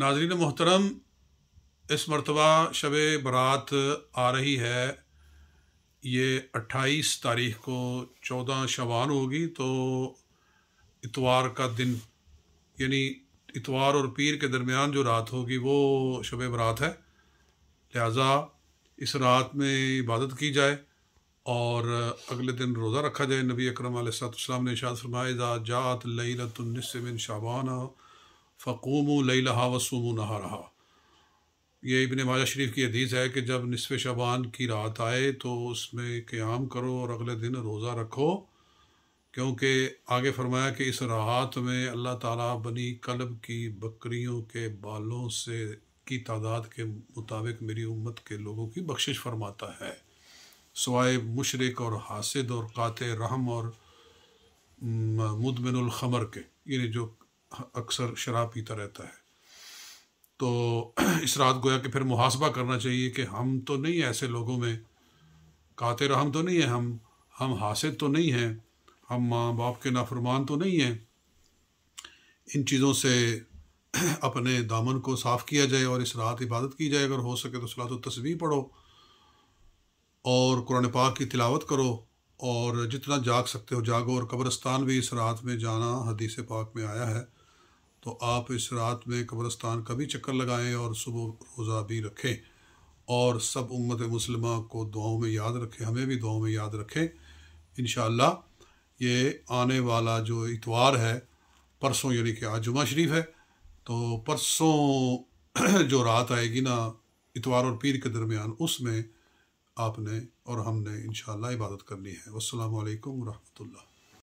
नाजरीन मोहतरम इस मरतबा शब बारात आ रही है ये अट्ठाईस तारीख को चौदह शवान होगी तो इतवार का दिन यानी इतवार और पीर के दरमियान जो रात होगी वो शब बरात है लिहाजा इस रात में इबादत की जाए और अगले दिन रोज़ा रखा जाए नबी अक्रम ने शाद फरमाए जात लतुलनसमिन शाबान फ़कूम लई लहा वसूम नहा रहा ये इबन माजा शरीफ की हदीस है कि जब नसफ़ शबान की रात आए तो उसमें क़्याम करो और अगले दिन रोज़ा रखो क्योंकि आगे फरमाया कि इस राहत में अल्लाह ताला बनी कलब की बकरियों के बालों से की तादाद के मुताबिक मेरी उम्मत के लोगों की बख्शिश फरमाता है सवाए मुशरक और हासिद और कात रहम और मुदमिनखमर के यानी जो अक्सर शराब पीता रहता है तो इस रात गोया कि फिर मुहासबा करना चाहिए कि हम तो नहीं ऐसे लोगों में काते रहम तो नहीं है हम हम हासिल तो नहीं हैं हम तो माँ बाप के नाफरमान तो नहीं हैं इन चीज़ों से अपने दामन को साफ़ किया जाए और इस रात इबादत की जाए अगर हो सके तो सलात तो तस्वीर पढ़ो और कुरान पाक की तिलावत करो और जितना जाग सकते हो जागो और कब्रस्तान भी इस रात में जाना हदीस पाक में आया है तो आप इस रात में कब्रस्तान का भी चक्कर लगाएं और सुबह रोज़ा भी रखें और सब उम्मत मुसलमा को दुआओं में याद रखें हमें भी दुआओं में याद रखें इन ये आने वाला जो इतवार है परसों यानी कि आज जुमा शरीफ है तो परसों जो रात आएगी ना इतवार और पीर के दरमियान उसमें आपने और हमने इन इबादत करनी है असलकम वरहमल्ला